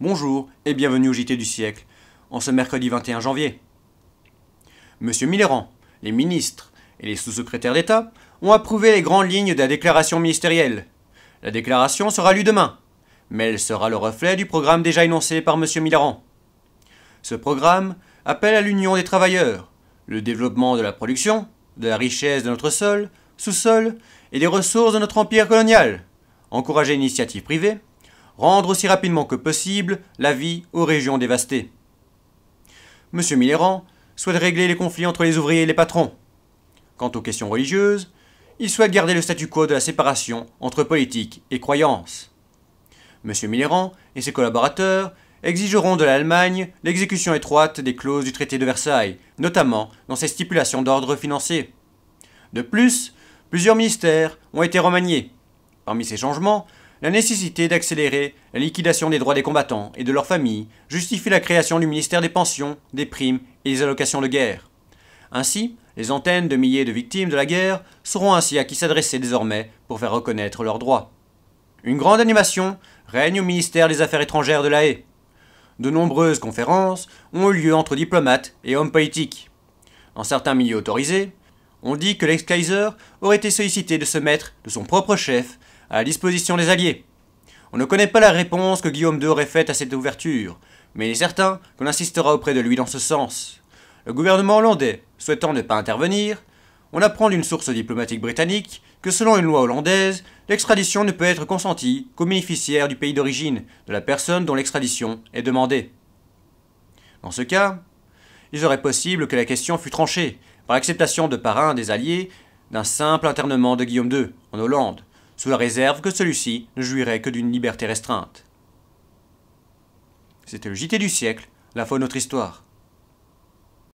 Bonjour et bienvenue au JT du siècle, en ce mercredi 21 janvier. Monsieur Millerand, les ministres et les sous-secrétaires d'État ont approuvé les grandes lignes de la déclaration ministérielle. La déclaration sera lue demain, mais elle sera le reflet du programme déjà énoncé par M. Millerand. Ce programme appelle à l'union des travailleurs, le développement de la production, de la richesse de notre sol, sous-sol et des ressources de notre empire colonial, encourager l'initiative privée, rendre aussi rapidement que possible la vie aux régions dévastées. M. Millerand souhaite régler les conflits entre les ouvriers et les patrons. Quant aux questions religieuses, il souhaite garder le statu quo de la séparation entre politique et croyance. M. Millerand et ses collaborateurs exigeront de l'Allemagne l'exécution étroite des clauses du traité de Versailles, notamment dans ses stipulations d'ordre financier. De plus, plusieurs ministères ont été remaniés. Parmi ces changements, la nécessité d'accélérer la liquidation des droits des combattants et de leurs familles justifie la création du ministère des Pensions, des Primes et des Allocations de guerre. Ainsi, les antennes de milliers de victimes de la guerre seront ainsi à qui s'adresser désormais pour faire reconnaître leurs droits. Une grande animation règne au ministère des Affaires étrangères de la Haye. De nombreuses conférences ont eu lieu entre diplomates et hommes politiques. En certains milieux autorisés, on dit que l'ex-Kaiser aurait été sollicité de se mettre de son propre chef à disposition des Alliés. On ne connaît pas la réponse que Guillaume II aurait faite à cette ouverture, mais il est certain qu'on insistera auprès de lui dans ce sens. Le gouvernement hollandais souhaitant ne pas intervenir, on apprend d'une source diplomatique britannique que selon une loi hollandaise, l'extradition ne peut être consentie qu'aux bénéficiaires du pays d'origine de la personne dont l'extradition est demandée. Dans ce cas, il serait possible que la question fût tranchée par l'acceptation de parrain des alliés d'un simple internement de Guillaume II en Hollande, sous la réserve que celui-ci ne jouirait que d'une liberté restreinte. C'était le JT du siècle, la fois de notre histoire.